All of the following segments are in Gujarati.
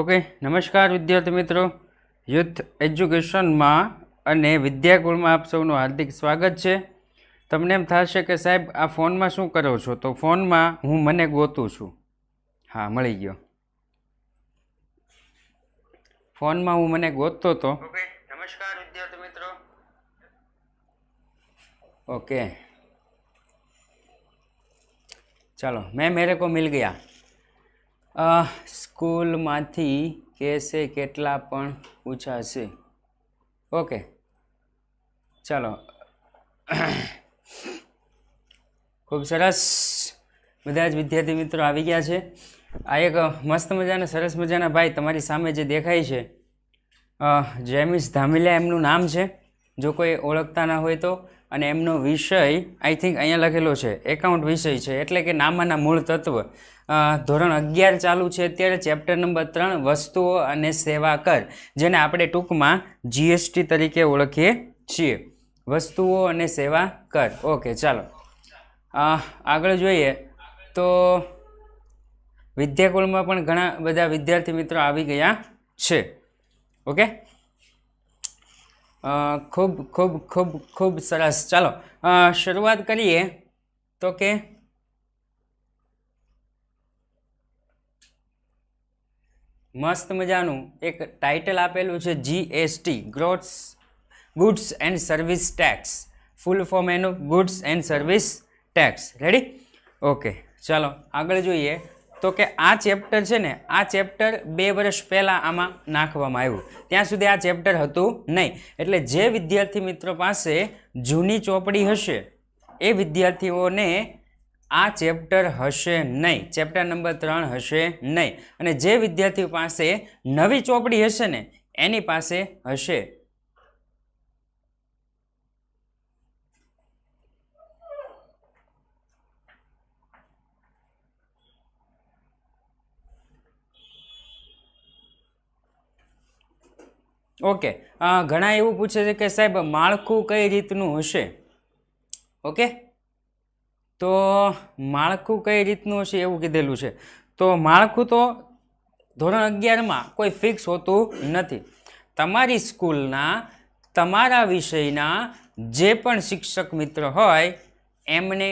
ઓકે નમસ્કાર વિદ્યાર્થી મિત્રો યુથ એજ્યુકેશનમાં અને વિદ્યાકુળમાં આપ સૌનું હાર્દિક સ્વાગત છે તમને એમ થશે કે સાહેબ આ ફોનમાં શું કરો છો તો ફોનમાં હું મને ગોતું છું હા મળી ગયો ફોનમાં હું મને ગોતતો હતો નમસ્કાર વિદ્યાર્થી મિત્રો ઓકે ચાલો મેં મેરે કો મિલ ગયા સ્કૂલમાંથી કહેશે કેટલા પણ પૂછાશે ઓકે ચાલો ખૂબ સરસ બધા જ વિદ્યાર્થી મિત્રો આવી ગયા છે આ એક મસ્ત મજાના સરસ મજાના ભાઈ તમારી સામે જે દેખાય છે જેમિસ ધામિલિયા એમનું નામ છે જો કોઈ ઓળખતા ના હોય તો અને એમનો વિષય આઈ થિંક અહીંયા લખેલો છે એકાઉન્ટ વિષય છે એટલે કે નામાના મૂળ તત્વ ધોરણ અગિયાર ચાલુ છે અત્યારે ચેપ્ટર નંબર ત્રણ વસ્તુઓ અને સેવા કર જેને આપણે ટૂંકમાં જીએસટી તરીકે ઓળખીએ છીએ વસ્તુઓ અને સેવા કર ઓકે ચાલો આગળ જોઈએ તો વિદ્યાકુળમાં પણ ઘણા બધા વિદ્યાર્થી મિત્રો આવી ગયા છે ઓકે ખૂબ ખૂબ ખૂબ ખૂબ સરસ ચાલો શરૂઆત કરીએ તો કે મસ્ત મજાનું એક ટાઇટલ આપેલું છે GST growths goods and service tax full form એનું goods and service tax ready okay ચાલો આગળ જોઈએ તો કે આ ચેપ્ટર છે ને આ ચેપ્ટર બે વર્ષ પહેલાં આમાં નાખવામાં આવ્યું ત્યાં સુધી આ ચેપ્ટર હતું નહીં એટલે જે વિદ્યાર્થી મિત્રો પાસે જૂની ચોપડી હશે એ વિદ્યાર્થીઓને આ ચેપ્ટર હશે નહીં ચેપ્ટર નંબર ત્રણ હશે નહીં અને જે વિદ્યાર્થીઓ પાસે નવી ચોપડી હશે ને એની પાસે હશે ઓકે ઘણા એવું પૂછે છે કે સાહેબ માળખું કઈ રીતનું હશે ઓકે તો માળખું કઈ રીતનું હશે એવું કીધેલું છે તો માળખું તો ધોરણ અગિયારમાં કોઈ ફિક્સ હોતું નથી તમારી સ્કૂલના તમારા વિષયના જે પણ શિક્ષક મિત્ર હોય એમને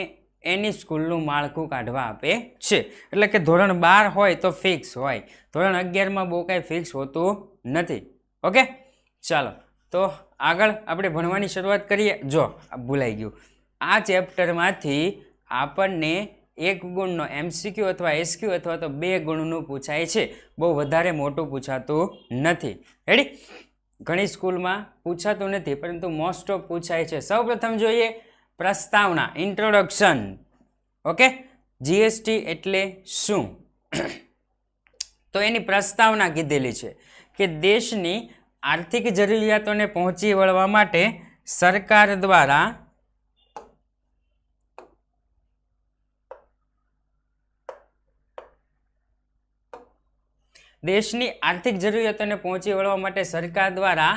એની સ્કૂલનું માળખું કાઢવા આપે છે એટલે કે ધોરણ બાર હોય તો ફિક્સ હોય ધોરણ અગિયારમાં બહુ કાંઈ ફિક્સ હોતું નથી ઓકે ચાલો તો આગળ આપણે ભણવાની શરૂઆત કરીએ જો ભૂલાઈ ગયું આ ચેપ્ટરમાંથી આપણને એક ગુણનો એમસીક્યુ અથવા એસક્યુ અથવા તો બે ગુણનું પૂછાય છે બહુ વધારે મોટું પૂછાતું નથી રેડી ઘણી સ્કૂલમાં પૂછાતું નથી પરંતુ મોસ્ટ ઓફ પૂછાય છે સૌપ્રથમ જોઈએ પ્રસ્તાવના ઇન્ટ્રોડક્શન ઓકે જીએસટી એટલે શું તો એની પ્રસ્તાવના કીધેલી છે કે દેશની આર્થિક જરૂરિયાતોને પહોંચી વળવા માટે સરકાર દ્વારા દેશની આર્થિક જરૂરિયાતોને પહોંચી વળવા માટે સરકાર દ્વારા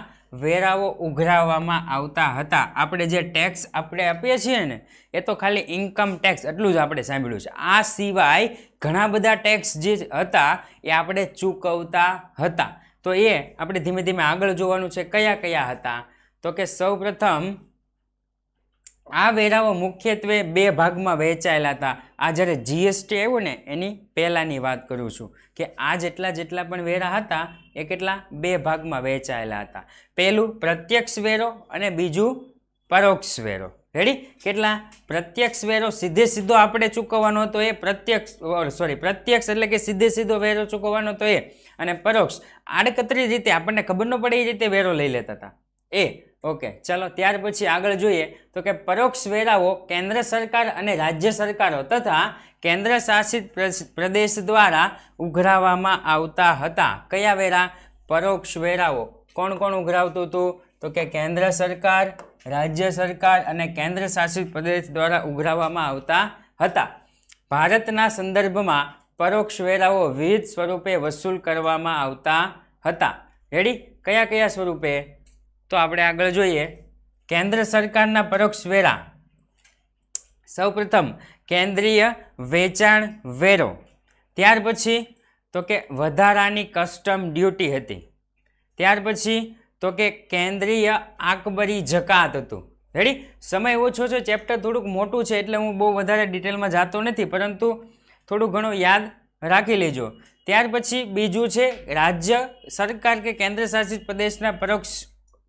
વેરાઓ ઉઘરાવવામાં આવતા હતા આપણે જે ટેક્સ આપણે આપીએ છીએ ને એ તો ખાલી ઇન્કમ ટેક્સ એટલું જ આપણે સાંભળ્યું છે આ સિવાય ઘણા બધા ટેક્સ જે હતા એ આપણે ચૂકવતા હતા તો એ આપણે ધીમે ધીમે આગળ જોવાનું છે કયા કયા હતા તો કે સૌપ્રથમ આ વેરાઓ મુખ્યત્વે બે ભાગમાં વહેંચાયેલા હતા આ જ્યારે જીએસટી આવ્યું ને એની પહેલાંની વાત કરું છું કે આ જેટલા જેટલા પણ વેરા હતા એ કેટલા બે ભાગમાં વહેંચાયેલા હતા પહેલું પ્રત્યક્ષ વેરો અને બીજું પરોક્ષ વેરો રેડી કેટલા પ્રત્યક્ષ વેરો સીધે સીધો આપણે ચૂકવવાનો હતો એ પ્રત્યક્ષ સોરી પ્રત્યક્ષ એટલે કે સીધે સીધો વેરો ચૂકવવાનો હતો એ અને પરોક્ષ આડકતરી રીતે આપણને ખબર ન પડે એ રીતે વેરો લઈ લેતા હતા એ ઓકે ચલો ત્યાર પછી આગળ જોઈએ તો કે પરોક્ષ વેરાઓ કેન્દ્ર સરકાર અને રાજ્ય સરકારો તથા કેન્દ્ર શાસિત પ્રદેશ દ્વારા ઉઘરાવવામાં આવતા હતા કયા વેરા પરોક્ષ વેરાઓ કોણ કોણ ઉઘરાવતું હતું તો કે કેન્દ્ર સરકાર રાજ્ય સરકાર અને કેન્દ્ર શાસિત પ્રદેશ દ્વારા ઉઘરાવવામાં આવતા હતા ભારતના સંદર્ભમાં પરોક્ષ વેરાઓ વિવિધ સ્વરૂપે વસૂલ કરવામાં આવતા હતા રેડી કયા કયા સ્વરૂપે તો આપણે આગળ જોઈએ કેન્દ્ર સરકારના પરોક્ષ વેરા સૌપ્રથમ કેન્દ્રીય વેચાણ વેરો ત્યાર પછી તો કે વધારાની કસ્ટમ ડ્યુટી હતી ત્યાર પછી તો કે કેન્દ્રીય આકબરી જકાત હતું રેડી સમય ઓછો છે ચેપ્ટર થોડુંક મોટું છે એટલે હું બહુ વધારે ડિટેલમાં જતો નથી પરંતુ થોડું ઘણું યાદ રાખી લેજો ત્યાર પછી બીજું છે રાજ્ય સરકાર કે કેન્દ્ર શાસિત પ્રદેશના પરોક્ષ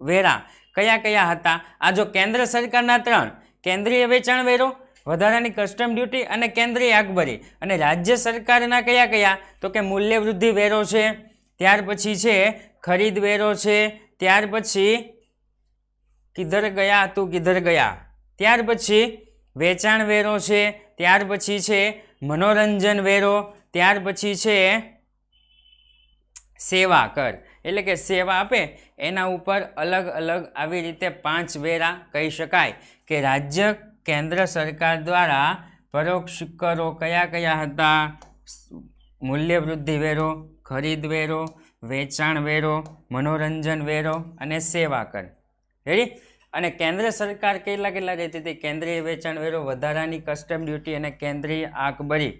વેરા કયા કયા હતા આ જો કેન્દ્ર સરકારના ત્રણ કેન્દ્રીય વેચાણ વેરો વધારાની કસ્ટમ ડ્યુટી અને કેન્દ્રીય આગબરી અને રાજ્ય સરકારના કયા કયા તો કે મૂલ્યવૃદ્ધિ વેરો છે ત્યાર પછી છે ખરીદ વેરો છે ત્યાર પછી કિધર ગયા તું કિધર ગયા ત્યાર પછી વેચાણ વેરો છે ત્યાર પછી છે મનોરંજન વેરો ત્યાર પછી છે સેવા કર એટલે કે સેવા આપે એના ઉપર અલગ અલગ આવી રીતે પાંચ વેરા કહી શકાય કે રાજ્ય કેન્દ્ર સરકાર દ્વારા પરોક્ષ કરો કયા કયા હતા મૂલ્યવૃદ્ધિ વેરો ખરીદ વેરો વેચાણ વેરો મનોરંજન વેરો અને સેવા કર રેડી અને કેન્દ્ર સરકાર કેટલા કેટલા રહેતી હતી કેન્દ્રીય વેચાણ વેરો વધારાની કસ્ટમ ડ્યુટી અને કેન્દ્રીય આંકબરી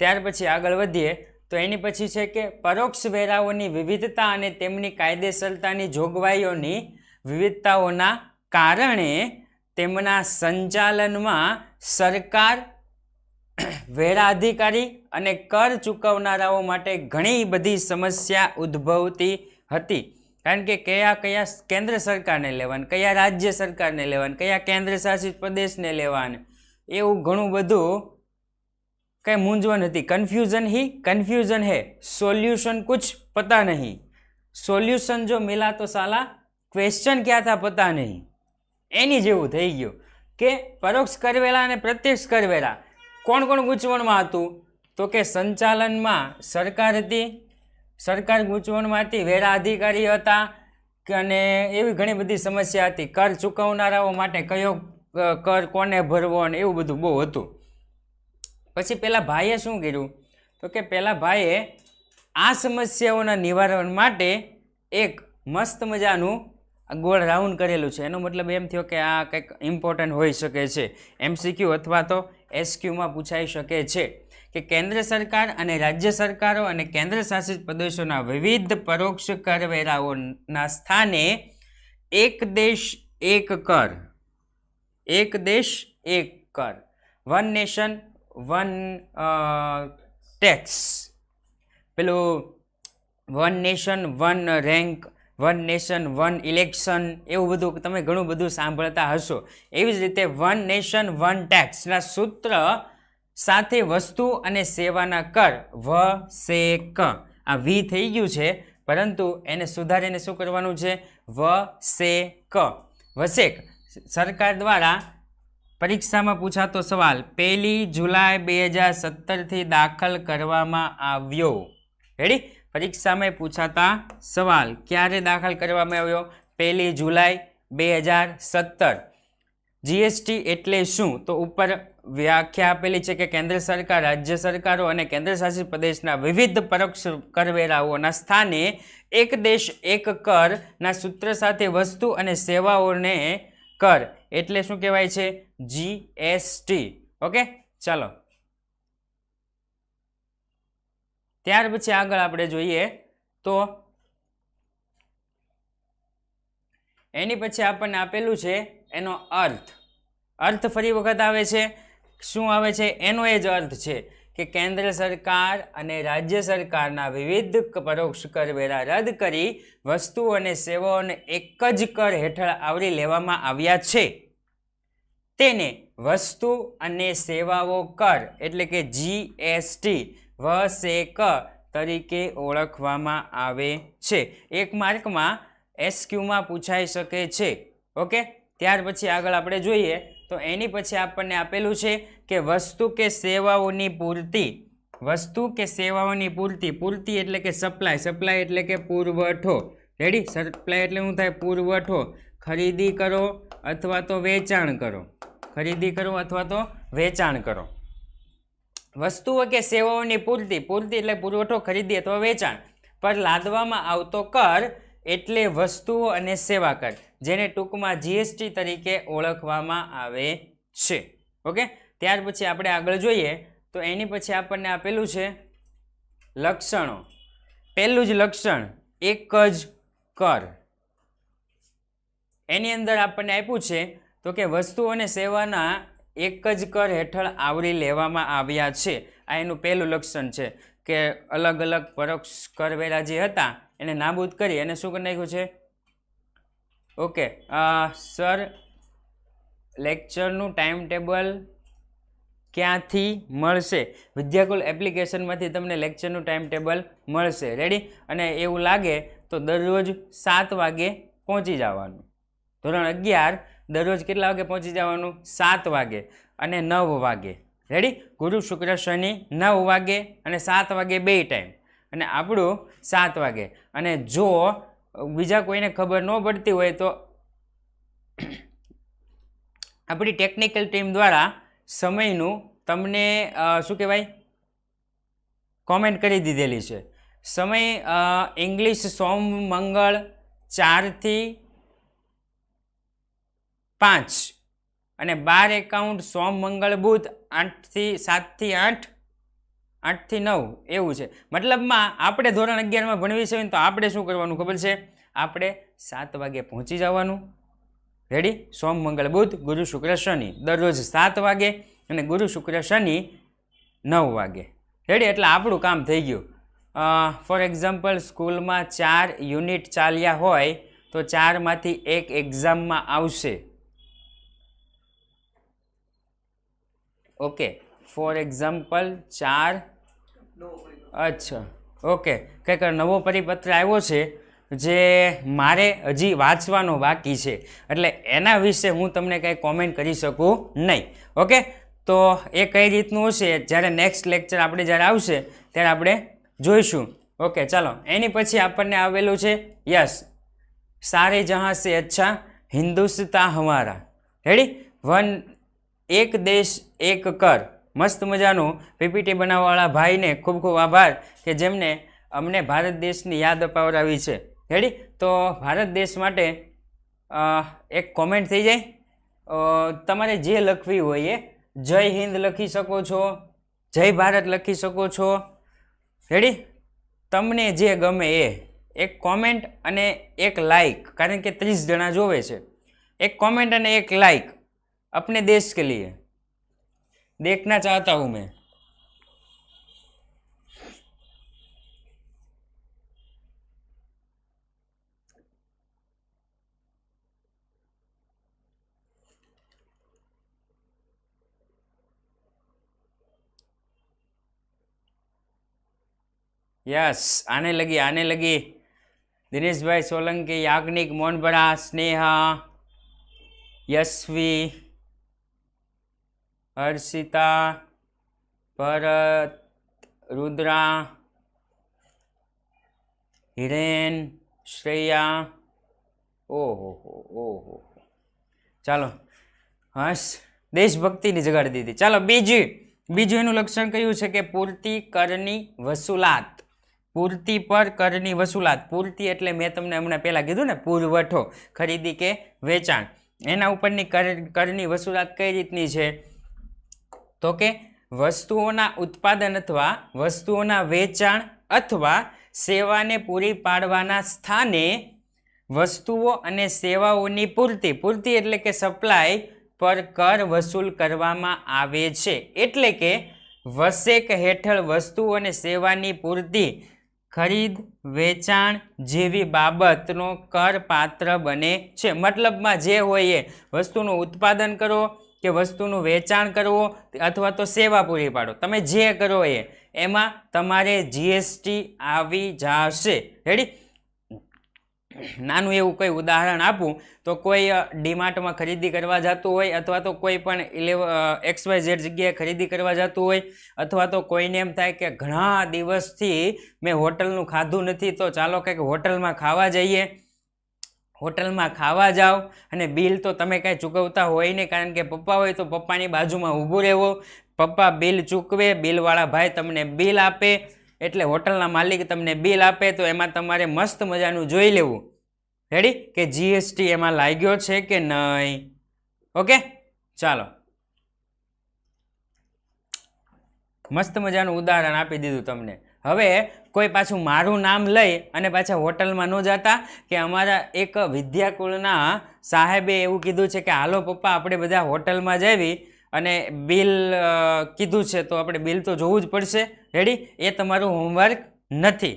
ત્યાર પછી આગળ વધીએ તો એની પછી છે કે પરોક્ષ વેરાઓની વિવિધતા અને તેમની કાયદેસરતાની જોગવાઈઓની વિવિધતાઓના કારણે તેમના સંચાલનમાં સરકાર વેરા અધિકારી અને કર ચૂકવનારાઓ માટે ઘણી બધી સમસ્યા ઉદ્ભવતી હતી કારણ કે કયા કયા કેન્દ્ર સરકારને લેવાન કયા રાજ્ય સરકારને લેવાન કયા કેન્દ્ર શાસિત પ્રદેશને લેવાનું એવું ઘણું બધું કંઈ મૂંઝવણ હતી કન્ફ્યુઝન હી કન્ફ્યુઝન હે સોલ્યુશન કુછ પતા નહીં સોલ્યુશન જો મિલા તો સાલા ક્વેશ્ચન ક્યાં થા પતા નહીં એની જેવું થઈ ગયું કે પરોક્ષ કરવેલા અને પ્રત્યક્ષ કરવેલા કોણ કોણ ગૂંચવણમાં હતું તો કે સંચાલનમાં સરકાર હતી સરકાર ગૂંચવણમાં હતી વેરા અધિકારી હતા અને એવી ઘણી બધી સમસ્યા હતી કર ચૂકવનારાઓ માટે કયો કર કોને ભરવો અને એવું બધું બહુ હતું પછી પેલા ભાઈએ શું કર્યું તો કે પેલા ભાઈએ આ સમસ્યાઓના નિવારણ માટે એક મસ્ત મજાનું ગોળ રાઉન્ડ કરેલું છે એનો મતલબ એમ થયો કે આ કંઈક ઇમ્પોર્ટન્ટ હોઈ શકે છે એમસીક્યુ અથવા તો એસક્યુમાં પૂછાઈ શકે છે કે કેન્દ્ર સરકાર અને રાજ્ય સરકારો અને કેન્દ્ર શાસિત પ્રદેશોના વિવિધ પરોક્ષ કરવેરાઓના સ્થાને એક દેશ એક કર એક દેશ એક કર વન નેશન વન ટેક્સ પેલું one nation one rank one nation one election એવું બધું તમે ઘણું બધું સાંભળતા હશો એવી જ રીતે વન નેશન વન ટેક્સના સૂત્ર સાથે વસ્તુ અને સેવાના કર વ સે ક આ વી થઈ ગયું છે પરંતુ એને સુધારીને શું કરવાનું છે વ સે ક વસેક સરકાર દ્વારા પરીક્ષામાં પૂછાતો સવાલ પહેલી જુલાઈ બે હજાર સત્તરથી દાખલ કરવામાં આવ્યો રેડી પરીક્ષામાં પૂછાતા સવાલ ક્યારે દાખલ કરવામાં આવ્યો પહેલી જુલાઈ બે હજાર સત્તર જીએસટી એટલે શું તો ઉપર વ્યાખ્યા આપેલી છે કે કેન્દ્ર સરકાર રાજ્ય સરકારો અને કેન્દ્રશાસિત પ્રદેશના વિવિધ પરોક્ષ કરવેરાઓના સ્થાને એક દેશ એક કરના સૂત્ર સાથે વસ્તુ અને સેવાઓને કર એટલે શું કહેવાય છે જીએસટી ઓકે ચાલો ત્યાર પછી આગળ આપણે જોઈએ તો એની પછી આપણને આપેલું છે એનો અર્થ અર્થ ફરી વખત આવે છે શું આવે છે એનો એ જ અર્થ છે કે કેન્દ્ર સરકાર અને રાજ્ય સરકારના વિવિધ પરોક્ષ કરવેરા રદ કરી વસ્તુ અને સેવાઓને એક જ કર હેઠળ આવરી લેવામાં આવ્યા છે તેને વસ્તુ અને સેવાઓ કર એટલે કે જીએસટી વસેક તરીકે ઓળખવામાં આવે છે એક માર્કમાં એસક્યુમાં પૂછાઈ શકે છે ઓકે ત્યાર પછી આગળ આપણે જોઈએ તો એની પછી આપણને આપેલું છે કે વસ્તુ કે સેવાઓની પૂર્તિ વસ્તુ કે સેવાઓની પૂર્તિ પૂરતી એટલે કે સપ્લાય સપ્લાય એટલે કે પુરવઠો રેડી સપ્લાય એટલે શું થાય પુરવઠો ખરીદી કરો અથવા તો વેચાણ કરો ખરીદી કરો અથવા તો વેચાણ કરો વસ્તુઓ કે સેવાઓની પૂર્તિ પૂર્તિ એટલે પુરવઠો ખરીદી અથવા વેચાણ પર લાદવામાં આવતો કર એટલે વસ્તુઓ અને સેવા કર જેને ટૂંકમાં જીએસટી તરીકે ઓળખવામાં આવે છે ઓકે ત્યાર પછી આપણે આગળ જોઈએ તો એની પછી આપણને આપેલું છે લક્ષણો પહેલું જ લક્ષણ એક જ કર એની અંદર આપણને આપ્યું છે તો કે વસ્તુ અને સેવાના એક જ કર હેઠળ આવરી લેવામાં આવ્યા છે આ એનું પહેલું લક્ષણ છે કે અલગ અલગ પરોક્ષ કરવેરા જે હતા એને નાબૂદ કરી એને શું કરી નાખ્યું છે ઓકે સર લેક્ચરનું ટાઈમ ટેબલ ક્યાંથી મળશે વિદ્યાકુલ એપ્લિકેશનમાંથી તમને લેક્ચરનું ટાઈમ ટેબલ મળશે રેડી અને એવું લાગે તો દરરોજ સાત વાગે પહોંચી જવાનું ધોરણ અગિયાર દરરોજ કેટલા વાગે પહોંચી જવાનું સાત વાગે અને નવ વાગે રેડી ગુરુ શુક્ર શનિ નવ વાગે અને સાત વાગે બે ટાઈમ અને આપણું સાત વાગે અને જો બીજા કોઈને ખબર ન પડતી હોય તો આપણી ટેકનિકલ ટીમ દ્વારા સમયનું તમને શું કહેવાય કોમેન્ટ કરી દીધેલી છે સમય ઇંગ્લિશ સોમ મંગળ ચારથી પાંચ અને બાર એકાઉન્ટ સોમ મંગળ બુધ આઠથી સાતથી આઠ આઠથી નવ એવું છે મતલબમાં આપણે ધોરણ અગિયારમાં ભણવી છે તો આપણે શું કરવાનું ખબર છે આપણે સાત વાગે પહોંચી જવાનું રેડી સોમ મંગળ બુધ ગુરુ શુક્ર શનિ દરરોજ સાત વાગે અને ગુરુ શુક્ર શનિ નવ વાગે રેડી એટલે આપણું કામ થઈ ગયું ફોર એક્ઝામ્પલ સ્કૂલમાં ચાર યુનિટ ચાલ્યા હોય તો ચારમાંથી એક એક્ઝામમાં આવશે ઓકે ફોર એક્ઝામ્પલ ચાર અચ્છા ઓકે કંઈક નવો પરિપત્ર આવ્યો છે જે મારે હજી વાંચવાનો બાકી છે એટલે એના વિશે હું તમને કંઈ કોમેન્ટ કરી શકું નહીં ઓકે તો એ કઈ રીતનું હશે જ્યારે નેક્સ્ટ લેક્ચર આપણે જ્યારે આવશે ત્યારે આપણે જોઈશું ઓકે ચાલો એની પછી આપણને આવેલું છે યસ સારે જહાં સે અચ્છા હિન્દુસ્તા હમારા હેડી વન એક દેશ એક કર મસ્ત મજાનું પીપીટી બનાવવાવાળા ભાઈને ખૂબ ખૂબ આભાર કે જેમને અમને ભારત દેશની યાદ અપાવરાવી છે હેડી તો ભારત દેશ માટે એક કોમેન્ટ થઈ જાય તમારે જે લખવી હોય એ જય હિન્દ લખી શકો છો જય ભારત લખી શકો છો હેડી તમને જે ગમે એ એક કોમેન્ટ અને એક લાઇક કારણ કે ત્રીસ જણા જોવે છે એક કોમેન્ટ અને એક લાઇક अपने देश के लिए देखना चाहता हूं मैं यस आने लगी आने लगी दिनेश भाई सोलंकी याग्निक मोहन बड़ा स्नेहा यशवी હર્ષિતા ભરત રુદ્રા હિરેન શ્રેયા ઓહો ઓહો ચાલો હસ દેશભક્તિની જગાડી દીધી ચાલો બીજી બીજું એનું લક્ષણ કયું છે કે પૂરતી કરની વસૂલાત પૂરતી પર કરની વસૂલાત પૂરતી એટલે મેં તમને હમણાં પહેલાં કીધું ને પુરવઠો ખરીદી કે વેચાણ એના ઉપરની કર કરની વસૂલાત કઈ રીતની છે તો કે વસ્તુઓના ઉત્પાદન અથવા વસ્તુઓના વેચાણ અથવા સેવાને પૂરી પાડવાના સ્થાને વસ્તુઓ અને સેવાઓની પૂર્તિ પૂરતી એટલે કે સપ્લાય પર કર વસૂલ કરવામાં આવે છે એટલે કે વસેક હેઠળ વસ્તુઓ અને સેવાની પૂર્તિ ખરીદ વેચાણ જેવી બાબતનો કરપાત્ર બને છે મતલબમાં જે હોય એ વસ્તુનું ઉત્પાદન કરો કે વસ્તુનું વેચાણ કરવો અથવા તો સેવા પૂરી પાડો તમે જે કરો એ એમાં તમારે જીએસટી આવી જશે હેડી નાનું એવું કોઈ ઉદાહરણ આપું તો કોઈ ડીમાર્ટમાં ખરીદી કરવા જતું હોય અથવા તો કોઈ પણ ઇલેવ એક્સ ઝેડ જગ્યાએ ખરીદી કરવા જતું હોય અથવા તો કોઈને એમ થાય કે ઘણા દિવસથી મેં હોટલનું ખાધું નથી તો ચાલો કંઈક હોટલમાં ખાવા જઈએ હોટલમાં ખાવા જાઓ અને બિલ તો તમે કાંઈ ચૂકવતા હોય નહીં કારણ કે પપ્પા હોય તો પપ્પાની બાજુમાં ઊભું રહેવો પપ્પા બિલ ચૂકવે બિલવાળા ભાઈ તમને બિલ આપે એટલે હોટલના માલિક તમને બિલ આપે તો એમાં તમારે મસ્ત મજાનું જોઈ લેવું રેડી કે જીએસટી એમાં લાગ્યો છે કે નહીં ઓકે ચાલો મસ્ત મજાનું ઉદાહરણ આપી દીધું તમને હવે કોઈ પાછું મારું નામ લઈ અને પાછા હોટલમાં ન જતા કે અમારા એક વિદ્યાકુળના સાહેબે એવું કીધું છે કે હાલો પપ્પા આપણે બધા હોટલમાં જવી અને બિલ કીધું છે તો આપણે બિલ તો જોવું જ પડશે રેડી એ તમારું હોમવર્ક નથી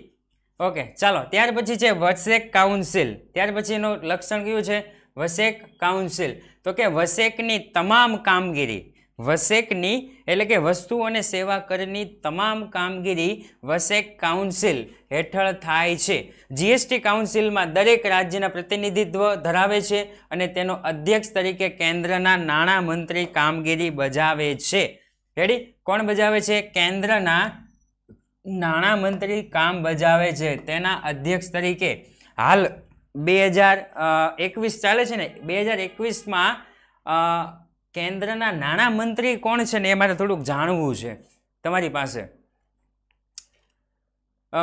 ઓકે ચાલો ત્યાર પછી છે વસેક કાઉન્સિલ ત્યાર પછીનું લક્ષણ કયું છે વસેક કાઉન્સિલ તો કે વસેકની તમામ કામગીરી વસેકની એટલે કે વસ્તુ અને સેવા કરની તમામ કામગીરી વસેક કાઉન્સિલ હેઠળ થાય છે જીએસટી કાઉન્સિલમાં દરેક રાજ્યના પ્રતિનિધિત્વ ધરાવે છે અને તેનો અધ્યક્ષ તરીકે કેન્દ્રના નાણામંત્રી કામગીરી બજાવે છે રેડી કોણ બજાવે છે કેન્દ્રના નાણામંત્રી કામ બજાવે છે તેના અધ્યક્ષ તરીકે હાલ બે હજાર એકવીસ ચાલે છે ને બે હજાર એકવીસમાં કેન્દ્રના નાણાં મંત્રી કોણ છે ને એ મારે થોડુંક જાણવું છે તમારી પાસે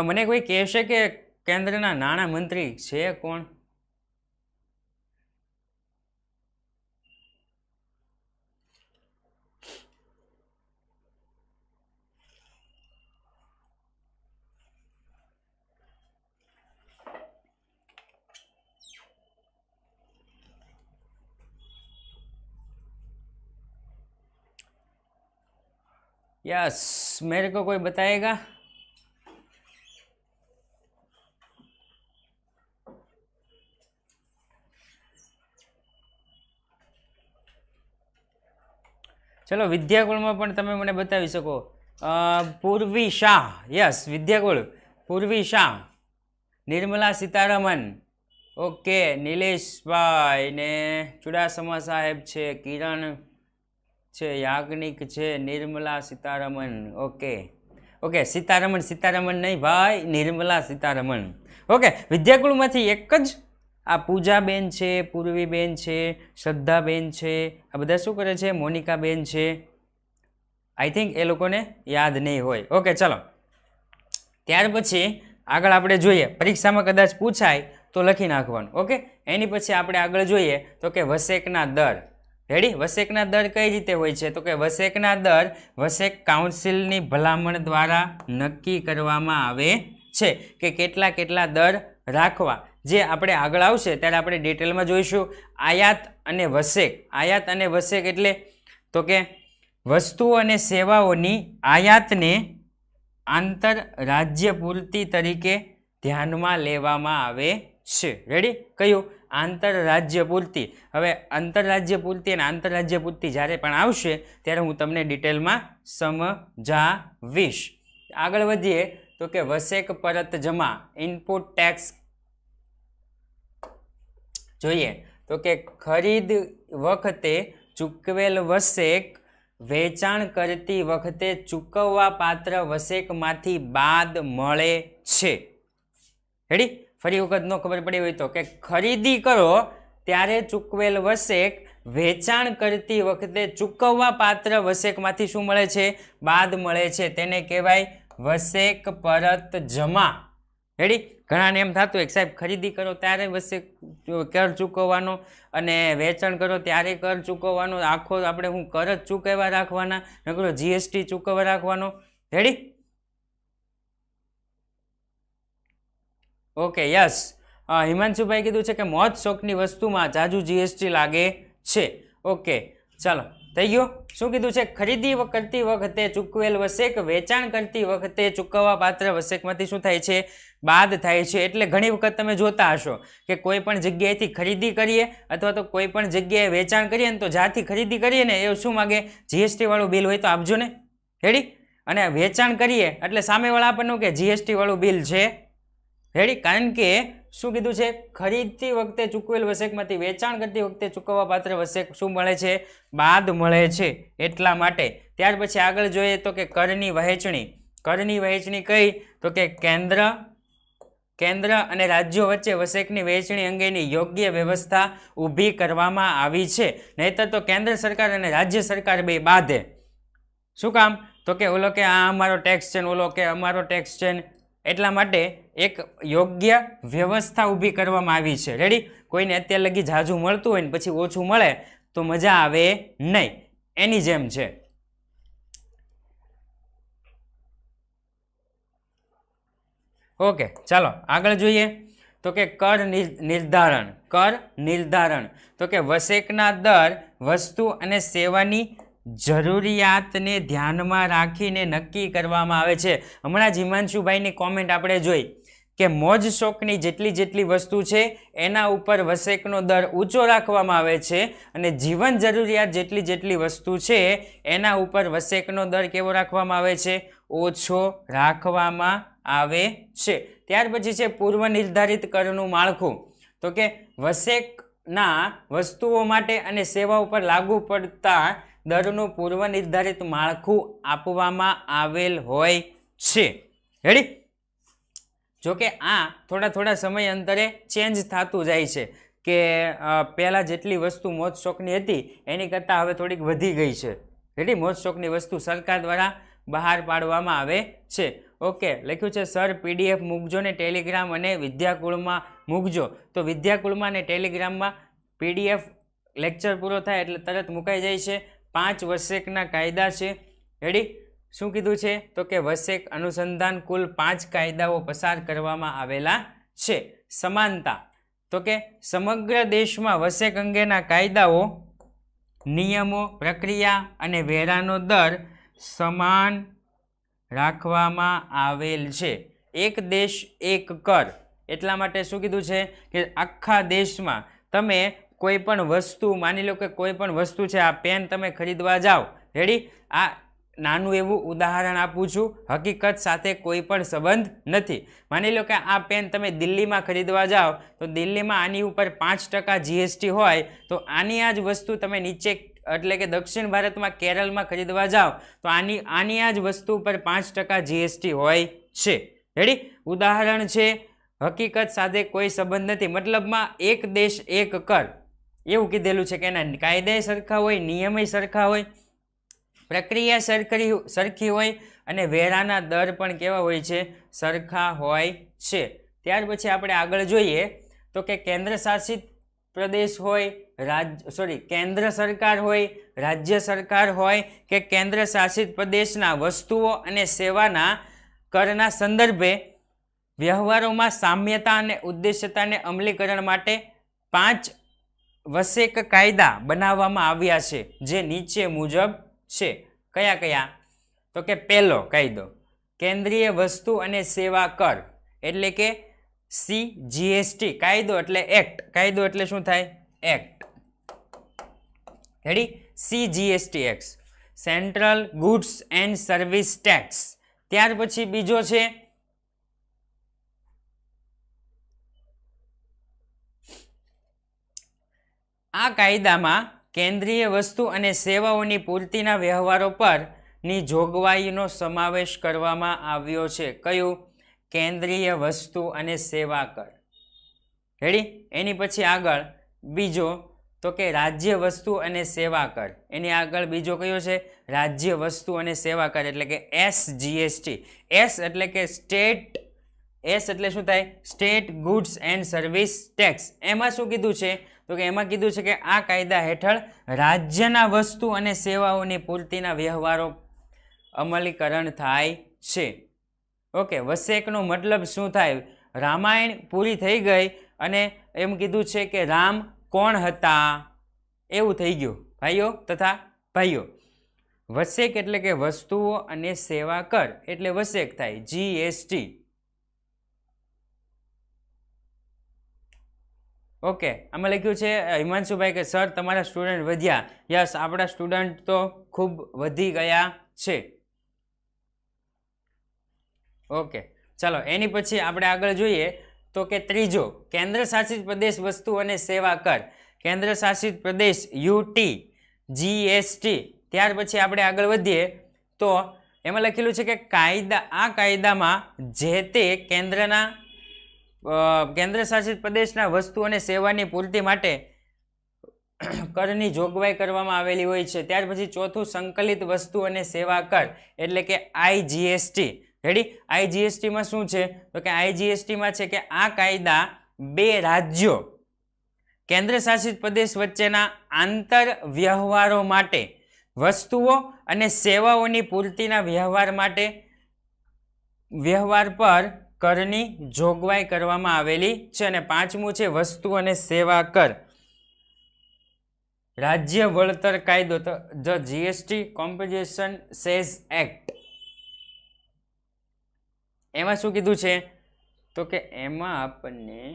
મને કોઈ કહેશે કે કેન્દ્રના નાણાં મંત્રી છે કોણ यस मेरे को कोई बताएगा ચલો વિદ્યાકુળમાં પણ તમે મને બતાવી શકો પૂર્વી શાહ યસ વિદ્યાકુળ પૂર્વી શાહ નિર્મલા સીતારમન ઓકે નિલેશભાઈ ને ચુડાસમા સાહેબ છે કિરણ છે યાજ્ઞિક છે નિર્મલા સીતારમણ ઓકે ઓકે સીતારમણ સીતારમણ નહીં ભાઈ નિર્મલા સીતારમણ ઓકે વિદ્યાકુળમાંથી એક જ આ પૂજાબેન છે પૂર્વીબેન છે શ્રદ્ધાબેન છે આ બધા શું કરે છે મોનિકાબેન છે આઈ થિંક એ લોકોને યાદ નહીં હોય ઓકે ચાલો ત્યાર પછી આગળ આપણે જોઈએ પરીક્ષામાં કદાચ પૂછાય તો લખી નાખવાનું ઓકે એની પછી આપણે આગળ જોઈએ તો કે વસેકના દર રેડી વસેકના દર કઈ રીતે હોય છે તો કે વસેકના દર વસેક કાઉન્સિલની ભલામણ દ્વારા નક્કી કરવામાં આવે છે કે કેટલા કેટલા દર રાખવા જે આપણે આગળ આવશે ત્યારે આપણે ડિટેલમાં જોઈશું આયાત અને વસેક આયાત અને વસેક એટલે તો કે વસ્તુઓ અને સેવાઓની આયાતને આંતરરાજ્ય પૂર્તિ તરીકે ધ્યાનમાં લેવામાં આવે છે રેડી કયું આંતરરાજ્ય પૂર્તિ હવે આંતરરાજ્ય પૂર્તિ અને આંતરરાજ્ય પૂર્તિ જ્યારે પણ આવશે ત્યારે હું તમને ડિટેલમાં સમજાવીશ આગળ વધીએ તો કે વસેક પરત જમા ઇનપુટ ટેક્સ જોઈએ તો કે ખરીદ વખતે ચૂકવેલ વસેક વેચાણ કરતી વખતે ચૂકવવા પાત્ર વસેકમાંથી બાદ મળે છે હેડી ફરી વખત નો ખબર પડી હોય તો કે ખરીદી કરો ત્યારે ચૂકવેલ વસેક વેચાણ કરતી વખતે ચૂકવવા પાત્ર વસેકમાંથી શું મળે છે બાદ મળે છે તેને કહેવાય વસેક પરત જમા રેડી ઘણાને એમ થતું એક સાહેબ ખરીદી કરો ત્યારે વસેક કર ચૂકવવાનો અને વેચાણ કરો ત્યારે કર ચૂકવવાનો આખો આપણે હું કર જ ચૂકવવા રાખવાના નકરો જીએસટી ચૂકવવા રાખવાનો રેડી ઓકે યસ હિમાંશુભાઈ કીધું છે કે મોત શોખની વસ્તુમાં જાજુ જીએસટી લાગે છે ઓકે ચાલો થઈ ગયો શું કીધું છે ખરીદી કરતી વખતે ચૂકવેલ વસેક વેચાણ કરતી વખતે ચૂકવવા પાત્ર વસેકમાંથી શું થાય છે બાદ થાય છે એટલે ઘણી વખત તમે જોતા હશો કે કોઈ પણ જગ્યાએથી ખરીદી કરીએ અથવા તો કોઈ પણ જગ્યાએ વેચાણ કરીએ ને તો જ્યાંથી ખરીદી કરીએ ને એ શું માગે જીએસટીવાળું બિલ હોય તો આપજો ને રેડી અને વેચાણ કરીએ એટલે સામેવાળા આપણને કે જીએસટીવાળું બિલ છે રેડી કારણ કે શું કીધું છે ખરીદતી વખતે ચૂકવેલ વસેકમાંથી વેચાણ કરતી વખતે ચૂકવવા પાત્ર વસેક શું મળે છે બાદ મળે છે એટલા માટે ત્યાર પછી આગળ જોઈએ તો કે કરની વહેંચણી કરની વહેંચણી કઈ તો કે કેન્દ્ર કેન્દ્ર અને રાજ્યો વચ્ચે વસેકની વહેંચણી અંગેની યોગ્ય વ્યવસ્થા ઊભી કરવામાં આવી છે નહીતર તો કેન્દ્ર સરકાર અને રાજ્ય સરકાર બે બાધે શું કામ તો કે ઓલો કે આ અમારો ટેક્સ છે ઓલો કે અમારો ટેક્સ છે એટલા માટે એક યોગ્ય વ્યવસ્થા ઊભી કરવામાં આવી છે રેડી કોઈને અત્યાર લગી ઝાઝું મળતું હોય ને પછી ઓછું મળે તો મજા આવે નહીં એની જેમ છે ઓકે ચાલો આગળ જોઈએ તો કે કર નિર્ધારણ કર નિર્ધારણ તો કે વસેકના દર વસ્તુ અને સેવાની જરૂરિયાતને ધ્યાનમાં રાખીને નક્કી કરવામાં આવે છે હમણાં જ હિમાંશુભાઈની કોમેન્ટ આપણે જોઈ કે મોજ શોખની જેટલી જેટલી વસ્તુ છે એના ઉપર વસેકનો દર ઊંચો રાખવામાં આવે છે અને જીવન જરૂરિયાત જેટલી જેટલી વસ્તુ છે એના ઉપર વસેકનો દર કેવો રાખવામાં આવે છે ઓછો રાખવામાં આવે છે ત્યાર પછી છે પૂર્વ નિર્ધારિત કરનું માળખું તો કે વસેકના વસ્તુઓ માટે અને સેવા ઉપર લાગુ પડતા દરનું પૂર્વ નિર્ધારિત માળખું આપવામાં આવેલ હોય છે રેડી જોકે આ થોડા થોડા સમય અંતરે ચેન્જ થતું જાય છે કે પહેલાં જેટલી વસ્તુ મોજ હતી એની કરતાં હવે થોડીક વધી ગઈ છે રેડી મોજ વસ્તુ સરકાર દ્વારા બહાર પાડવામાં આવે છે ઓકે લખ્યું છે સર પીડીએફ મૂકજો ને ટેલિગ્રામ અને વિદ્યાકુળમાં મૂકજો તો વિદ્યાકુળમાં અને ટેલિગ્રામમાં પીડીએફ લેક્ચર પૂરો થાય એટલે તરત મુકાઈ જાય છે પાંચ વસેકના કાયદા છે રેડી શું કીધું છે તો કે વસેક અનુસંધાન કુલ પાંચ કાયદાઓ પસાર કરવામાં આવેલા છે સમાનતા તો કે સમગ્ર દેશમાં વસેક અંગેના કાયદાઓ નિયમો પ્રક્રિયા અને વેરાનો દર સમાન રાખવામાં આવેલ છે એક દેશ એક કર એટલા માટે શું કીધું છે કે આખા દેશમાં તમે કોઈ પણ વસ્તુ માની લો કે કોઈ પણ વસ્તુ છે આ પેન તમે ખરીદવા જાઓ રેડી આ નાનું એવું ઉદાહરણ આપું છું હકીકત સાથે કોઈ પણ સંબંધ નથી માની લો કે આ પેન તમે દિલ્હીમાં ખરીદવા જાઓ તો દિલ્હીમાં આની ઉપર પાંચ ટકા જીએસટી હોય તો આની આ જ વસ્તુ તમે નીચે એટલે કે દક્ષિણ ભારતમાં કેરળમાં ખરીદવા જાઓ તો આની આની આ જ વસ્તુ ઉપર પાંચ ટકા જીએસટી હોય છે રેડી ઉદાહરણ છે હકીકત સાથે કોઈ સંબંધ નથી મતલબમાં એક દેશ એક કર એવું કીધેલું છે કે એના કાયદાય સરખા હોય નિયમય સરખા હોય પ્રક્રિયા સરખી સરખી હોય અને વેરાના દર પણ કેવા હોય છે સરખા હોય છે ત્યાર પછી આપણે આગળ જોઈએ તો કે કેન્દ્ર શાસિત પ્રદેશ હોય રાજ સોરી કેન્દ્ર સરકાર હોય રાજ્ય સરકાર હોય કે કેન્દ્ર શાસિત પ્રદેશના વસ્તુઓ અને સેવાના કરના સંદર્ભે વ્યવહારોમાં સામ્યતા અને ઉદ્દેશ્યતાને અમલીકરણ માટે પાંચ વસેક કાયદા બનાવવામાં આવ્યા છે જે નીચે મુજબ છે કયા કયા તો કે પહેલો કાયદો કેન્દ્રીય વસ્તુ અને સેવા કર એટલે કે સી જીએસટી કાયદો એટલે એક્ટ કાયદો એટલે શું થાય act ready C GST act central goods and service tax ત્યાર પછી બીજો છે આ કાયદામાં કેન્દ્રીય વસ્તુ અને સેવાઓની પૂર્તિના વ્યવહારો પરની જોગવાઈનો સમાવેશ કરવામાં આવ્યો છે કયું કેન્દ્રીય વસ્તુ અને સેવા કર રેડી એની પછી આગળ બીજો તો કે રાજ્ય વસ્તુ અને સેવા કર એની આગળ બીજો કયો છે રાજ્ય વસ્તુ અને સેવા કર એટલે કે એસ જીએસટી એસ એટલે કે સ્ટેટ એસ એટલે શું થાય state goods and service tax એમાં શું કીધું છે તો કે એમાં કીધું છે કે આ કાયદા હેઠળ રાજ્યના વસ્તુ અને સેવાઓની પૂર્તિના વ્યવહારો અમલીકરણ થાય છે ઓકે વસેકનો મતલબ શું થાય રામાયણ પૂરી થઈ ગઈ અને એમ કીધું છે કે રામ કોણ હતા એવું થઈ ગયું ભાઈઓ તથા ભાઈઓ વસેક એટલે કે વસ્તુઓ અને સેવા કર એટલે વસેક થાય જીએસટી ઓકે આમાં લખ્યું છે હિમાંશુભાઈ કે સર તમારા સ્ટુડન્ટ વધ્યા યસ આપણા સ્ટુડન્ટ તો ખૂબ વધી ગયા છે ઓકે ચાલો એની પછી આપણે આગળ જોઈએ તો કે ત્રીજો કેન્દ્ર શાસિત પ્રદેશ વસ્તુ અને સેવા કર કેન્દ્ર શાસિત પ્રદેશ યુટી જીએસટી ત્યાર પછી આપણે આગળ વધીએ તો એમાં લખેલું છે કે કાયદા આ કાયદામાં જે તે કેન્દ્રના કેન્દ્રશાસિત પ્રદેશના વસ્તુ અને સેવાની પૂર્તિ માટે કરની જોગવાઈ કરવામાં આવેલી હોય છે ત્યાર પછી ચોથું સંકલિત વસ્તુ અને સેવા કર એટલે કે આઈજીએસટી રેડી આઈજીએસટીમાં શું છે તો કે આઈજીએસટીમાં છે કે આ કાયદા બે રાજ્યો કેન્દ્રશાસિત પ્રદેશ વચ્ચેના આંતર વ્યવહારો માટે વસ્તુઓ અને સેવાઓની પૂર્તિના વ્યવહાર માટે વ્યવહાર પર કરની જોગવાઈ કરવામાં આવેલી છે અને પાંચમું છે વસ્તુ અને સેવા કર રાજ્ય વળતર કાયદો the GST compensation cess act એમાં શું કીધું છે તો કે એમાં આપણને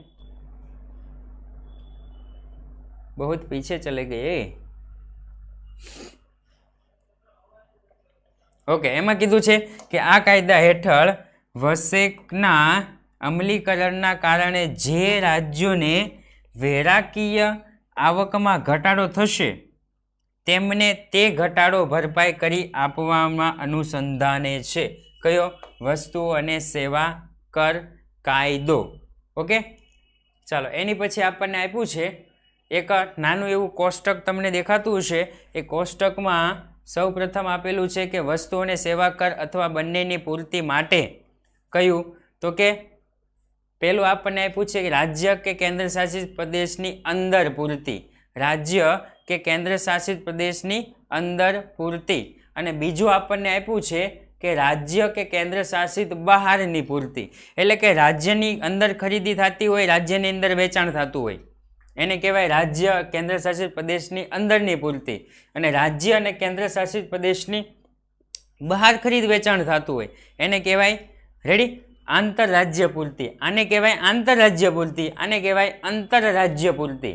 બહુ પીછે ચલે ગયે ઓકે એમાં કીધું છે કે આ કાયદા હેઠળ વસેકના અમલીકરણના કારણે જે રાજ્યોને વેરાકીય આવકમાં ઘટાડો થશે તેમને તે ઘટાડો ભરપાઈ કરી આપવામાં અનુસંધાને છે કયો વસ્તુ અને સેવા કર કાયદો ઓકે ચાલો એની પછી આપણને આપ્યું છે એક નાનું એવું કોષ્ટક તમને દેખાતું હશે એ કોષ્ટકમાં સૌ પ્રથમ આપેલું છે કે વસ્તુ અને સેવા કર અથવા બંનેની પૂર્તિ માટે કહ્યું તો કે પહેલું આપણને આપ્યું છે કે રાજ્ય કે કેન્દ્રશાસિત પ્રદેશની અંદર પૂરતી રાજ્ય કે કેન્દ્રશાસિત પ્રદેશની અંદર પૂરતી અને બીજું આપણને આપ્યું છે કે રાજ્ય કે કેન્દ્રશાસિત બહારની પૂરતી એટલે કે રાજ્યની અંદર ખરીદી થતી હોય રાજ્યની અંદર વેચાણ થતું હોય એને કહેવાય રાજ્ય કેન્દ્રશાસિત પ્રદેશની અંદરની પૂરતી અને રાજ્ય અને કેન્દ્રશાસિત પ્રદેશની બહાર ખરીદ વેચાણ થતું હોય એને કહેવાય રેડી આંતરરાજ્ય પૂરતી આને કહેવાય આંતરરાજ્ય પૂરતી આને કહેવાય અંતરરાજ્ય પૂરતી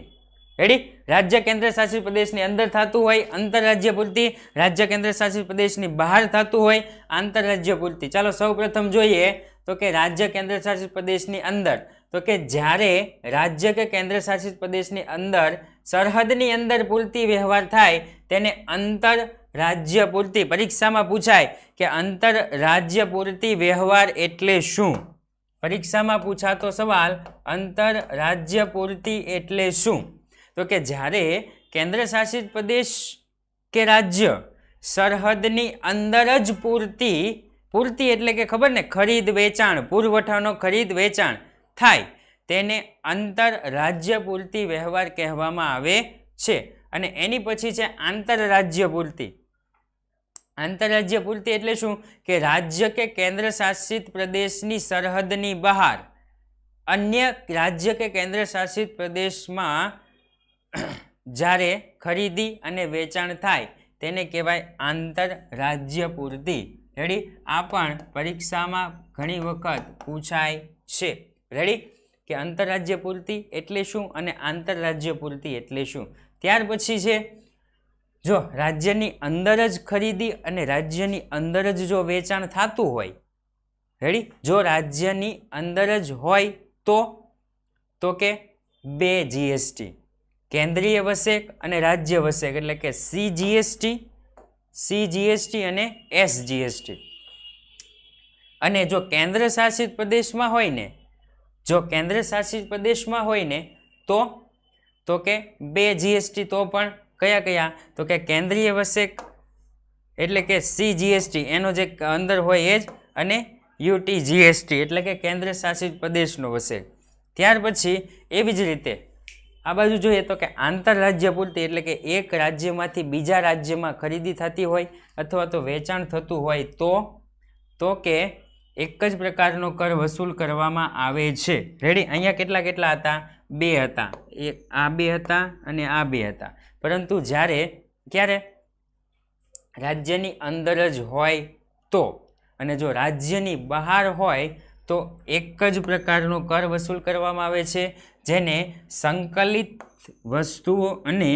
રેડી રાજ્ય કેન્દ્ર શાસિત પ્રદેશની અંદર થતું હોય આંતરરાજ્ય પૂરતી રાજ્ય કેન્દ્ર શાસિત પ્રદેશની બહાર થતું હોય આંતરરાજ્ય પૂરતી ચાલો સૌપ્રથમ જોઈએ તો કે રાજ્ય કેન્દ્ર શાસિત પ્રદેશની અંદર તો કે જ્યારે રાજ્ય કે કેન્દ્ર શાસિત પ્રદેશની અંદર સરહદની અંદર પૂરતી વ્યવહાર થાય તેને અંતર રાજ્ય પૂરતી પરીક્ષામાં પૂછાય કે અંતર રાજ્ય પૂરતી વ્યવહાર એટલે શું પરીક્ષામાં પૂછાતો સવાલ અંતર રાજ્ય પૂરતી એટલે શું તો કે જ્યારે કેન્દ્ર શાસિત પ્રદેશ કે રાજ્ય સરહદની અંદર જ પૂરતી પૂરતી એટલે કે ખબર ને ખરીદ વેચાણ પુરવઠાનો ખરીદ વેચાણ થાય તેને અંતર રાજ્ય પૂરતી વ્યવહાર કહેવામાં આવે છે અને એની પછી છે આંતરરાજ્ય પૂરતી આંતરરાજ્ય પૂરતી એટલે શું કે રાજ્ય કે કેન્દ્ર શાસિત પ્રદેશની સરહદની બહાર અન્ય રાજ્ય કે કેન્દ્ર શાસિત પ્રદેશમાં જ્યારે ખરીદી અને વેચાણ થાય તેને કહેવાય આંતરરાજ્ય પૂરતી રેડી આ પણ પરીક્ષામાં ઘણી વખત પૂછાય છે રેડી કે આંતરરાજ્ય પૂરતી એટલે શું અને આંતરરાજ્ય પૂરતી એટલે શું ત્યાર પછી છે જો રાજ્યની અંદર જ ખરીદી અને રાજ્યની અંદર જ જો વેચાણ થતું હોય રેડી જો રાજ્યની અંદર જ હોય તો તો કે બે જીએસટી કેન્દ્રીય વસેક અને રાજ્ય વસેક એટલે કે સી જીએસટી સી જીએસટી અને એસ જીએસટી અને જો કેન્દ્ર શાસિત પ્રદેશમાં હોય ને જો કેન્દ્ર શાસિત પ્રદેશમાં હોય ને તો તો કે બે જીએસટી તો પણ કયા કયા તો કે કેન્દ્રીય વસેક એટલે કે સી જીએસટી એનો જે અંદર હોય એ જ અને યુટી જીએસટી એટલે કે કેન્દ્ર શાસિત પ્રદેશનો વસેક ત્યાર પછી એવી જ રીતે આ બાજુ જોઈએ તો કે આંતરરાજ્ય પૂરતી એટલે કે એક રાજ્યમાંથી બીજા રાજ્યમાં ખરીદી થતી હોય અથવા તો વેચાણ થતું હોય તો તો કે એક જ પ્રકારનો કર વસૂલ કરવામાં આવે છે રેડી અહીંયા કેટલા કેટલા હતા બે હતા એક આ બે હતા અને આ બે હતા પરંતુ જ્યારે ક્યારે રાજ્યની અંદર જ હોય તો અને જો રાજ્યની બહાર હોય તો એક જ પ્રકારનો કર વસૂલ કરવામાં આવે છે જેને સંકલિત વસ્તુઓ અને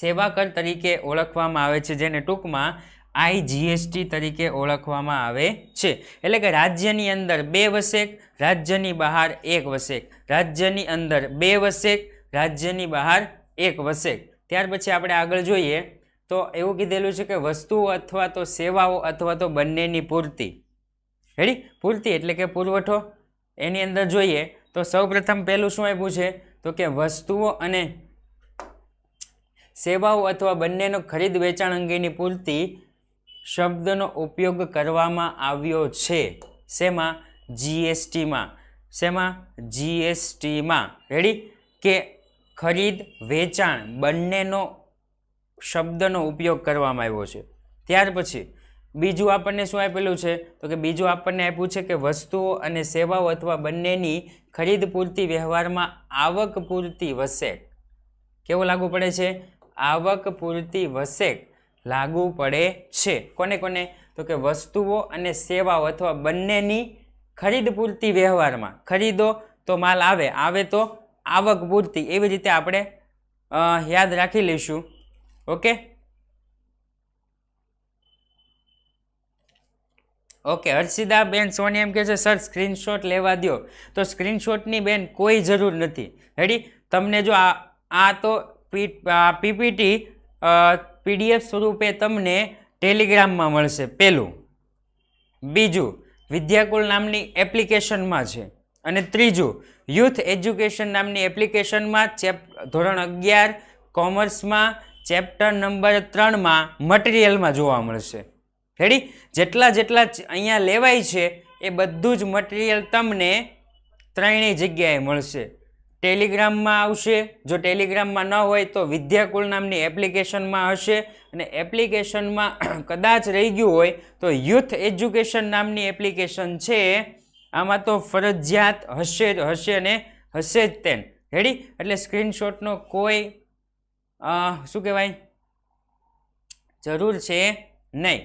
સેવા કર તરીકે ઓળખવામાં આવે છે જેને ટૂંકમાં આઈ જીએસટી તરીકે ઓળખવામાં આવે છે એટલે કે રાજ્યની અંદર બે વસેક રાજ્યની બહાર એક વસેક રાજ્યની અંદર બે વસેક રાજ્યની બહાર એક વસેક ત્યાર પછી આપણે આગળ જોઈએ તો એવું કીધેલું છે કે વસ્તુઓ અથવા તો સેવાઓ અથવા તો બંનેની પૂર્તિ રેડી પૂર્તિ એટલે કે પુરવઠો એની અંદર જોઈએ તો સૌપ્રથમ પહેલું શું આપ્યું છે તો કે વસ્તુઓ અને સેવાઓ અથવા બંનેનો ખરીદ વેચાણ અંગેની પૂર્તિ શબ્દનો ઉપયોગ કરવામાં આવ્યો છે શેમાં જીએસટીમાં શેમાં જીએસટીમાં રેડી કે ખરીદ વેચાણ બંનેનો શબ્દનો ઉપયોગ કરવામાં આવ્યો છે ત્યાર પછી બીજું આપણને શું આપેલું છે તો કે બીજું આપણને આપ્યું છે કે વસ્તુઓ અને સેવાઓ અથવા બંનેની ખરીદ પૂરતી વ્યવહારમાં આવક પૂરતી વસેક કેવો લાગુ પડે છે આવક પૂરતી વસેક લાગુ પડે છે કોને કોને તો કે વસ્તુઓ અને સેવાઓ અથવા બંનેની ખરીદ પૂરતી વ્યવહારમાં ખરીદો તો માલ આવે આવે તો આવક પૂરતી એવી રીતે આપણે યાદ રાખી લઈશું ઓકે ઓકે હર્ષિદા બેન સોની એમ કહે છે સર સ્ક્રીનશોટ લેવા દો તો સ્ક્રીનશોટની બેન કોઈ જરૂર નથી રેડી તમને જો આ આ તો પીપીટી પીડીએફ સ્વરૂપે તમને ટેલિગ્રામમાં મળશે પહેલું બીજું વિદ્યાકુલ નામની એપ્લિકેશનમાં છે અને ત્રીજું યુથ એજ્યુકેશન નામની એપ્લિકેશનમાં ચેપ ધોરણ અગિયાર કોમર્સમાં ચેપ્ટર નંબર ત્રણમાં મટીરિયલમાં જોવા મળશે રેડી જેટલા જેટલા અહીંયા લેવાય છે એ બધું જ મટીરિયલ તમને ત્રણેય જગ્યાએ મળશે ટેલિગ્રામમાં આવશે જો ટેલિગ્રામમાં ન હોય તો વિદ્યાકુળ નામની એપ્લિકેશનમાં હશે અને એપ્લિકેશનમાં કદાચ રહી ગયું હોય તો યુથ એજ્યુકેશન નામની એપ્લિકેશન છે આમાં તો ફરજિયાત હશે જ હશે ને હશે જ તેન રેડી એટલે સ્ક્રીનશોટનો કોઈ શું કહેવાય જરૂર છે નહીં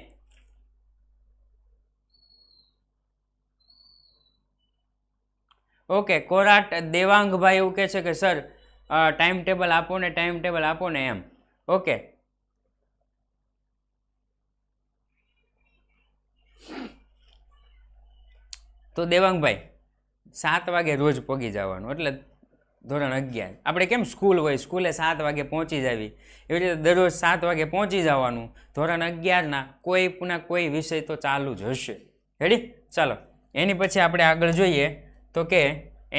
ઓકે કોરાટ દેવાંગભાઈ એવું કહે છે કે સર ટાઈમ ટેબલ આપો ને ટાઈમ ટેબલ આપો ને એમ ઓકે તો દેવાંગભાઈ સાત વાગે રોજ પગી જવાનું એટલે ધોરણ અગિયાર આપણે કેમ સ્કૂલ હોય સ્કૂલે સાત વાગે પહોંચી જવી એવી રીતે દરરોજ સાત વાગે પહોંચી જવાનું ધોરણ અગિયારના કોઈ ના કોઈ વિષય તો ચાલુ જ હશે રેડી ચાલો એની પછી આપણે આગળ જોઈએ તો કે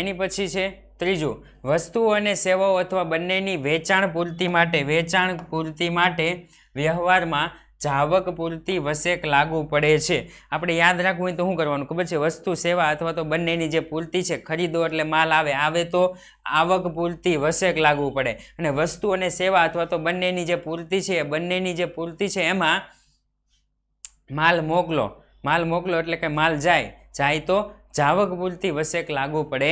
એની પછી છે ત્રીજું વસ્તુઓ અને સેવાઓ અથવા બંનેની વેચાણ પૂર્તિ માટે વેચાણ પૂર્તિ માટે વ્યવહારમાં જાવક પૂરતી વસેક લાગુ પડે છે આપણે યાદ રાખવું હોય તો શું કરવાનું ખબર છે વસ્તુ સેવા અથવા તો બંનેની જે પૂરતી છે ખરીદો એટલે માલ આવે આવે તો આવક પૂરતી વસેક લાગુ પડે અને વસ્તુ અને સેવા અથવા તો બંનેની જે પૂરતી છે બંનેની જે પૂરતી છે એમાં માલ મોકલો માલ મોકલો એટલે કે માલ જાય જાય તો જાવક પૂરતી વસેક લાગુ પડે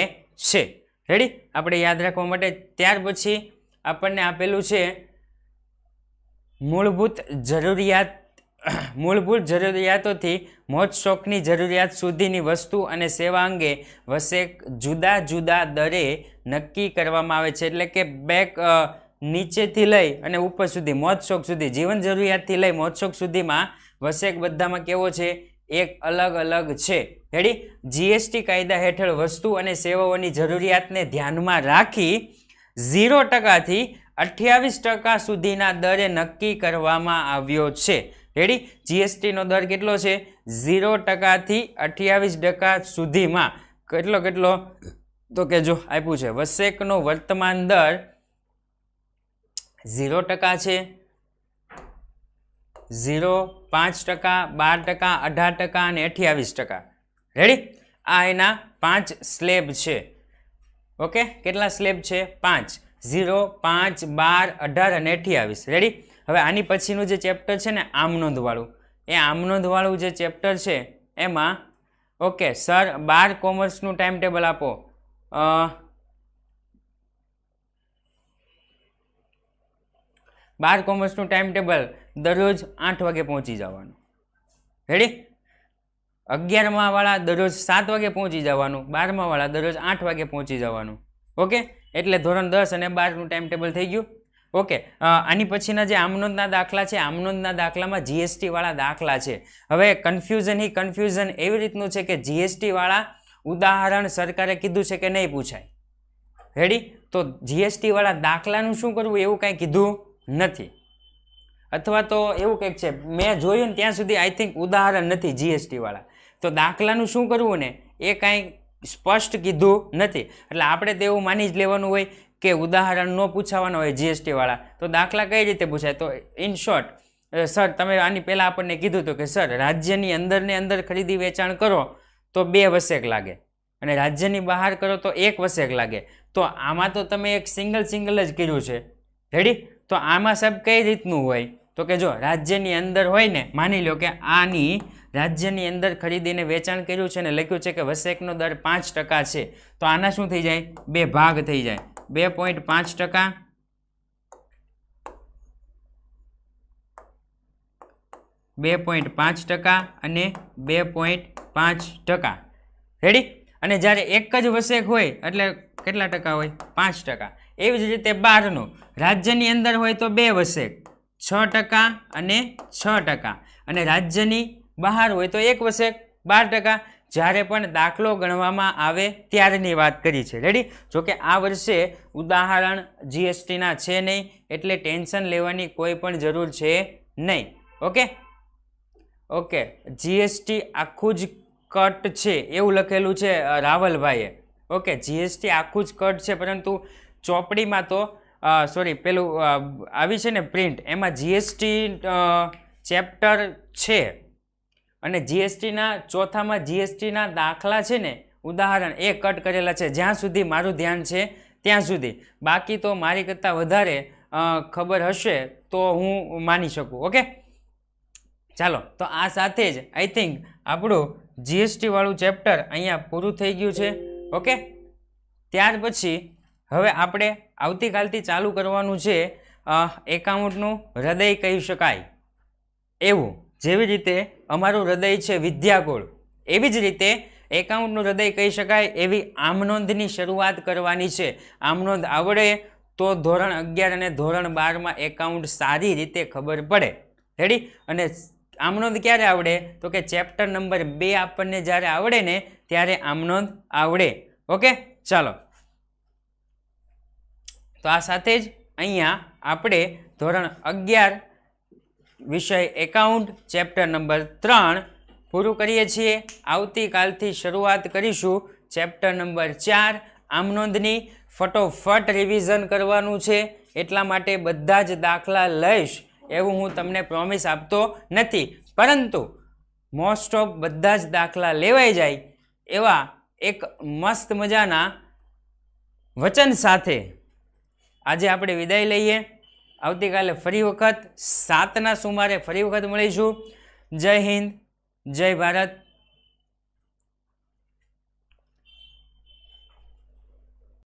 છે રેડી આપણે યાદ રાખવા માટે ત્યાર પછી આપણને આપેલું છે મૂળભૂત જરૂરિયાત મૂળભૂત જરૂરિયાતોથી મોજ શોખની જરૂરિયાત સુધીની વસ્તુ અને સેવા અંગે વસે જુદા જુદા દરે નક્કી કરવામાં આવે છે એટલે કે બેક નીચેથી લઈ અને ઉપર સુધી મોજશોખ સુધી જીવન જરૂરિયાતથી લઈ મોજશોખ સુધીમાં વસેક બધામાં કેવો છે એક અલગ અલગ છે રેડી જીએસટી કાયદા હેઠળ વસ્તુ અને સેવાઓની જરૂરિયાતને ધ્યાનમાં રાખી ઝીરો ટકાથી અઠ્યાવીસ ટકા સુધીના દરે નક્કી કરવામાં આવ્યો છે રેડી જીએસટીનો દર કેટલો છે ઝીરો ટકાથી અઠ્યાવીસ ટકા સુધીમાં કેટલો કેટલો તો કે જો આપ્યું છે વસેકનો વર્તમાન દર ઝીરો ટકા છે ઝીરો પાંચ ટકા બાર ટકા અઢાર ટકા અને અઠ્યાવીસ ટકા રેડી આ એના પાંચ સ્લેબ છે ઓકે કેટલા સ્લેબ છે પાંચ ઝીરો પાંચ બાર અઢાર અને અઠ્યાવીસ રેડી હવે આની પછીનું જે ચેપ્ટર છે ને આમનોંધવાળું એ આમનોંધવાળું જે ચેપ્ટર છે એમાં ઓકે સર બાર કોમર્સનું ટાઈમ ટેબલ આપો બાર કોમર્સનું ટાઈમ ટેબલ દરરોજ આઠ વાગે પહોંચી જવાનું રેડી અગિયારમાં વાળા દરરોજ સાત વાગે પહોંચી જવાનું બારમાં વાળા દરરોજ આઠ વાગે પહોંચી જવાનું ઓકે એટલે ધોરણ દસ અને બારનું ટાઈમ ટેબલ થઈ ગયું ઓકે આની પછીના જે આમનોદના દાખલા છે આમનોંધના દાખલામાં જીએસટીવાળા દાખલા છે હવે કન્ફ્યુઝન હી કન્ફ્યુઝન એવી રીતનું છે કે જીએસટીવાળા ઉદાહરણ સરકારે કીધું છે કે નહીં પૂછાય હેડી તો જીએસટીવાળા દાખલાનું શું કરવું એવું કાંઈ કીધું નથી અથવા તો એવું કંઈક છે મેં જોયું ને ત્યાં સુધી આઈ થિંક ઉદાહરણ નથી જીએસટીવાળા તો દાખલાનું શું કરવું ને એ કાંઈ સ્પષ્ટ કીધું નથી એટલે આપણે તેવું માની જ લેવાનું હોય કે ઉદાહરણ ન પૂછાવાના હોય જીએસટીવાળા તો દાખલા કઈ રીતે પૂછાય તો ઇન શોર્ટ સર તમે આની પહેલાં આપણને કીધું હતું કે સર રાજ્યની અંદરને અંદર ખરીદી વેચાણ કરો તો બે વસેક લાગે અને રાજ્યની બહાર કરો તો એક વસેક લાગે તો આમાં તો તમે એક સિંગલ સિંગલ જ કર્યું છે રેડી તો આમાં સાહેબ કઈ રીતનું હોય તો કે જો રાજ્યની અંદર હોય ને માની લો કે આની રાજ્યની અંદર ખરીદીને વેચાણ કર્યું છે અને લખ્યું છે કે વસેકનો દર પાંચ ટકા છે તો આના શું થઈ જાય બે ભાગ થઈ જાય બે પોઈન્ટ પાંચ ટકા બે પોઈન્ટ પાંચ ટકા અને બે પોઈન્ટ પાંચ ટકા રેડી અને જ્યારે એક જ વસેક હોય એટલે કેટલા ટકા હોય પાંચ ટકા એવી જ રીતે બારનો રાજ્યની અંદર હોય તો બે વસેક છ ટકા અને છ ટકા અને રાજ્યની બહાર હોય તો એક વર્ષે બાર ટકા જ્યારે પણ દાખલો ગણવામાં આવે ત્યારની વાત કરી છે રેડી જોકે આ વર્ષે ઉદાહરણ જીએસટીના છે નહીં એટલે ટેન્શન લેવાની કોઈ પણ જરૂર છે નહીં ઓકે ઓકે જીએસટી આખું જ કટ છે એવું લખેલું છે રાવલભાઈએ ઓકે જીએસટી આખું જ કટ છે પરંતુ ચોપડીમાં તો સોરી પેલું આવી છે ને પ્રિન્ટ એમાં જીએસટી ચેપ્ટર છે અને જીએસટીના ચોથામાં જીએસટીના દાખલા છે ને ઉદાહરણ એ કટ કરેલા છે જ્યાં સુધી મારું ધ્યાન છે ત્યાં સુધી બાકી તો મારી કરતાં વધારે ખબર હશે તો હું માની શકું ઓકે ચાલો તો આ સાથે જ આઈ થિંક આપણું જીએસટીવાળું ચેપ્ટર અહીંયા પૂરું થઈ ગયું છે ઓકે ત્યાર પછી હવે આપણે આવતીકાલથી ચાલુ કરવાનું છે એકાઉન્ટનું હૃદય કહી શકાય એવું જેવી રીતે અમારું હૃદય છે વિદ્યાકુળ એવી જ રીતે એકાઉન્ટનું હૃદય કહી શકાય એવી આમનોંધની શરૂઆત કરવાની છે આમનોંધ આવડે તો ધોરણ અગિયાર અને ધોરણ બારમાં એકાઉન્ટ સારી રીતે ખબર પડે રેડી અને આમનોંધ ક્યારે આવડે તો કે ચેપ્ટર નંબર બે આપણને જ્યારે આવડે ને ત્યારે આમનોંધ આવડે ઓકે ચાલો તો આ સાથે જ અહીંયા આપણે ધોરણ અગિયાર વિષય એકાઉન્ટ ચેપ્ટર નંબર ત્રણ પૂરું કરીએ છીએ આવતીકાલથી શરૂઆત કરીશું ચેપ્ટર નંબર ચાર આમ નોંધની ફટોફટ રિવિઝન કરવાનું છે એટલા માટે બધા જ દાખલા લઈશ એવું હું તમને પ્રોમિસ આપતો નથી પરંતુ મોસ્ટ ઓફ બધા જ દાખલા લેવાઈ જાય એવા એક મસ્ત મજાના વચન સાથે આજે આપણે વિદાય લઈએ આવતીકાલે ફરી વખત સાતના સુમારે ફરી વખત મળીશું જય હિન્દ જય ભારત